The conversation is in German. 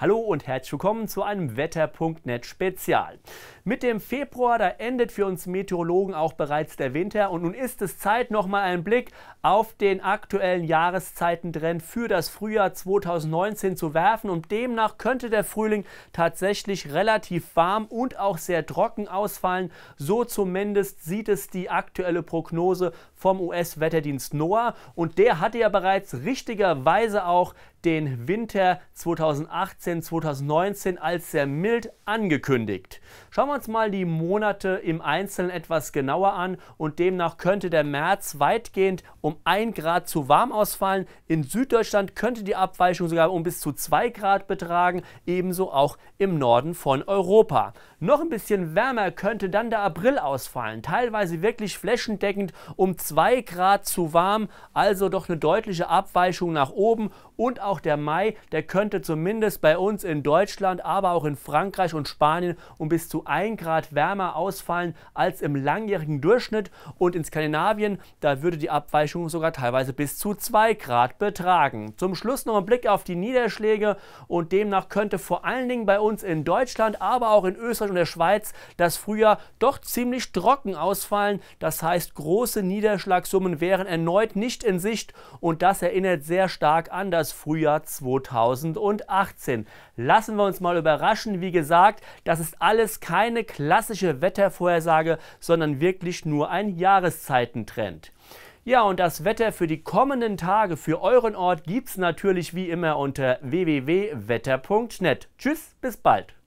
Hallo und herzlich willkommen zu einem Wetter.net Spezial. Mit dem Februar, da endet für uns Meteorologen auch bereits der Winter und nun ist es Zeit, nochmal einen Blick auf den aktuellen Jahreszeitentrend für das Frühjahr 2019 zu werfen und demnach könnte der Frühling tatsächlich relativ warm und auch sehr trocken ausfallen. So zumindest sieht es die aktuelle Prognose vom US-Wetterdienst NOAA und der hatte ja bereits richtigerweise auch den Winter 2018, 2019 als sehr mild angekündigt. Schauen wir uns mal die Monate im Einzelnen etwas genauer an und demnach könnte der März weitgehend um 1 Grad zu warm ausfallen. In Süddeutschland könnte die Abweichung sogar um bis zu 2 Grad betragen, ebenso auch im Norden von Europa. Noch ein bisschen wärmer könnte dann der April ausfallen, teilweise wirklich flächendeckend um 2 Grad zu warm, also doch eine deutliche Abweichung nach oben und auch auch der Mai, der könnte zumindest bei uns in Deutschland, aber auch in Frankreich und Spanien um bis zu 1 Grad wärmer ausfallen als im langjährigen Durchschnitt. Und in Skandinavien, da würde die Abweichung sogar teilweise bis zu 2 Grad betragen. Zum Schluss noch ein Blick auf die Niederschläge und demnach könnte vor allen Dingen bei uns in Deutschland, aber auch in Österreich und der Schweiz das Frühjahr doch ziemlich trocken ausfallen. Das heißt, große Niederschlagssummen wären erneut nicht in Sicht und das erinnert sehr stark an das Frühjahr Frühjahr 2018. Lassen wir uns mal überraschen. Wie gesagt, das ist alles keine klassische Wettervorhersage, sondern wirklich nur ein Jahreszeitentrend. Ja, und das Wetter für die kommenden Tage für euren Ort gibt es natürlich wie immer unter www.wetter.net. Tschüss, bis bald.